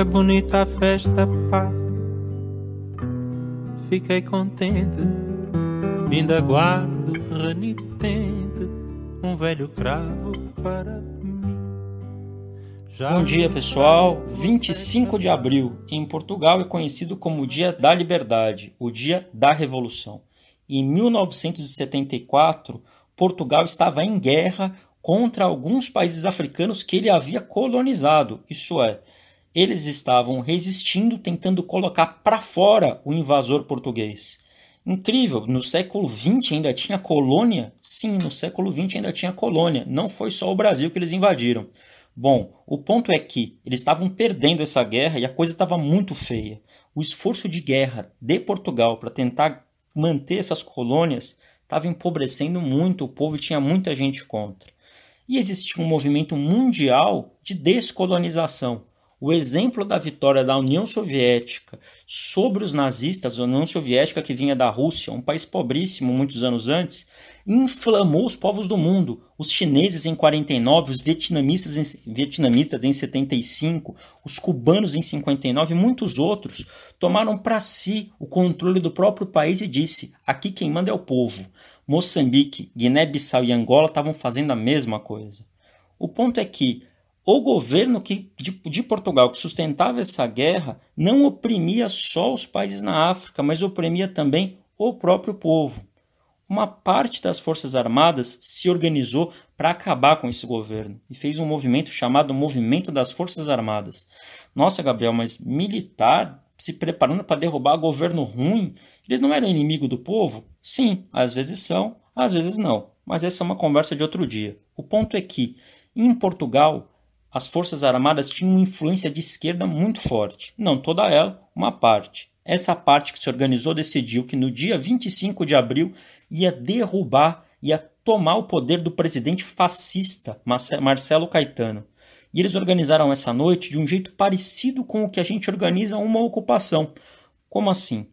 é bonita a festa, pá. Fiquei contente, ainda guardo renitente um velho cravo para mim. Já Bom dia, pessoal. 25 de abril, em Portugal, é conhecido como o Dia da Liberdade, o Dia da Revolução. Em 1974, Portugal estava em guerra contra alguns países africanos que ele havia colonizado, isso é, eles estavam resistindo, tentando colocar para fora o invasor português. Incrível, no século XX ainda tinha colônia? Sim, no século XX ainda tinha colônia. Não foi só o Brasil que eles invadiram. Bom, o ponto é que eles estavam perdendo essa guerra e a coisa estava muito feia. O esforço de guerra de Portugal para tentar manter essas colônias estava empobrecendo muito o povo e tinha muita gente contra. E existia um movimento mundial de descolonização. O exemplo da vitória da União Soviética sobre os nazistas, a União Soviética que vinha da Rússia, um país pobríssimo muitos anos antes, inflamou os povos do mundo. Os chineses em 49, os vietnamistas em, vietnamitas em 75, os cubanos em 59 e muitos outros tomaram para si o controle do próprio país e disse: aqui quem manda é o povo. Moçambique, Guiné-Bissau e Angola estavam fazendo a mesma coisa. O ponto é que o governo que, de, de, Portugal que sustentava essa guerra não oprimia só os países na África, mas oprimia também o próprio povo. Uma parte das forças armadas se organizou para acabar com esse governo e fez um movimento chamado Movimento das Forças Armadas. Nossa, Gabriel, mas militar se preparando para derrubar governo ruim, eles não eram inimigo do povo? Sim, às vezes são, às vezes não. Mas essa é uma conversa de outro dia. O ponto é que, em Portugal, as Forças Armadas tinham uma influência de esquerda muito forte. Não toda ela, uma parte. Essa parte que se organizou decidiu que no dia 25 de abril ia derrubar, ia tomar o poder do presidente fascista Marcelo Caetano. E eles organizaram essa noite de um jeito parecido com o que a gente organiza uma ocupação. Como assim?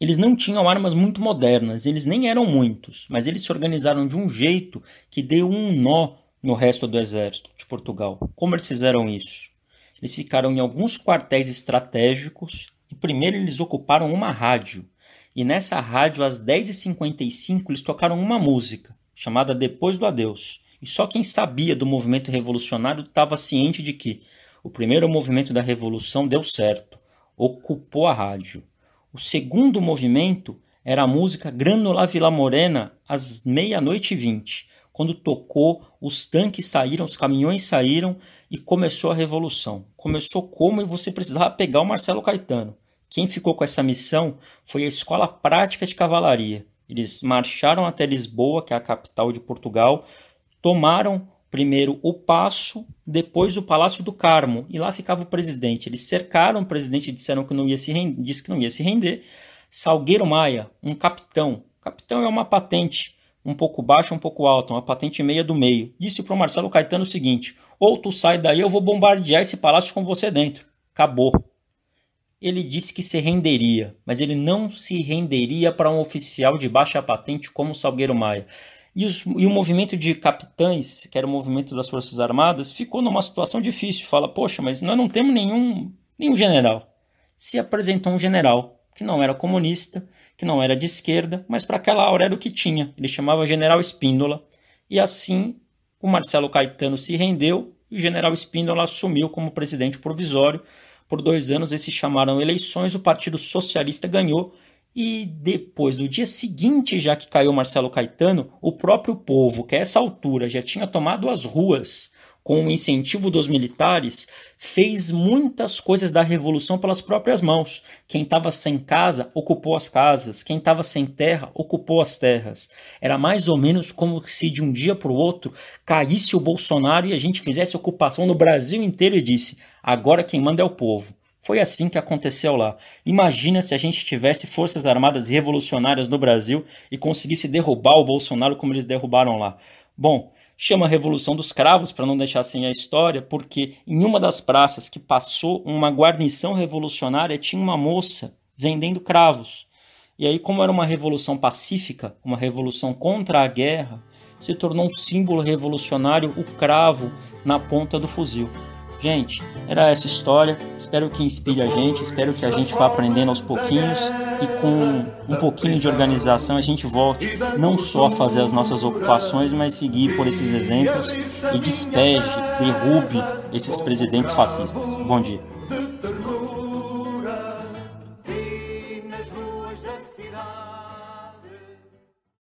Eles não tinham armas muito modernas, eles nem eram muitos, mas eles se organizaram de um jeito que deu um nó no resto do exército de Portugal. Como eles fizeram isso? Eles ficaram em alguns quartéis estratégicos e primeiro eles ocuparam uma rádio. E nessa rádio, às 10h55, eles tocaram uma música, chamada Depois do Adeus. E só quem sabia do movimento revolucionário estava ciente de que o primeiro movimento da revolução deu certo, ocupou a rádio. O segundo movimento era a música Granola Vila Morena às meia-noite e vinte, quando tocou, os tanques saíram, os caminhões saíram e começou a revolução. Começou como e você precisava pegar o Marcelo Caetano. Quem ficou com essa missão foi a Escola Prática de Cavalaria. Eles marcharam até Lisboa, que é a capital de Portugal, tomaram primeiro o Passo, depois o Palácio do Carmo, e lá ficava o presidente. Eles cercaram o presidente e disseram que não ia se render, disse que não ia se render. Salgueiro Maia, um capitão. Capitão é uma patente um pouco baixa, um pouco alta, uma patente meia do meio. Disse para o Marcelo Caetano o seguinte: ou tu sai daí, eu vou bombardear esse palácio com você dentro. Acabou. Ele disse que se renderia, mas ele não se renderia para um oficial de baixa patente como Salgueiro Maia. E, os, e, o movimento de capitães, que era o movimento das Forças Armadas, ficou numa situação difícil. Fala, poxa, mas nós não temos nenhum, nenhum general. Se apresentou um general que não era comunista, que não era de esquerda, mas para aquela hora era o que tinha. Ele chamava General Espíndola. E assim o Marcelo Caetano se rendeu e o General Espíndola assumiu como presidente provisório. Por dois anos, se chamaram eleições, o Partido Socialista ganhou e depois, no dia seguinte, já que caiu Marcelo Caetano, o próprio povo, que a essa altura já tinha tomado as ruas com o incentivo dos militares, fez muitas coisas da revolução pelas próprias mãos. Quem estava sem casa ocupou as casas, quem estava sem terra ocupou as terras. Era mais ou menos como se de um dia para o outro caísse o Bolsonaro e a gente fizesse ocupação no Brasil inteiro e disse: agora quem manda é o povo. Foi assim que aconteceu lá. Imagina se a gente tivesse forças armadas revolucionárias no Brasil e conseguisse derrubar o Bolsonaro como eles derrubaram lá. Bom, chama Revolução dos Cravos para não deixar sem a história, porque em uma das praças que passou uma guarnição revolucionária tinha uma moça vendendo cravos. E aí, como era uma revolução pacífica, uma revolução contra a guerra, se tornou um símbolo revolucionário o cravo na ponta do fuzil. Gente, era essa história. Espero que inspire a gente, espero que a gente vá aprendendo aos pouquinhos e com um pouquinho de organização a gente volte não só a fazer as nossas ocupações, mas seguir por esses exemplos e despeje, derrube esses presidentes fascistas. Bom dia.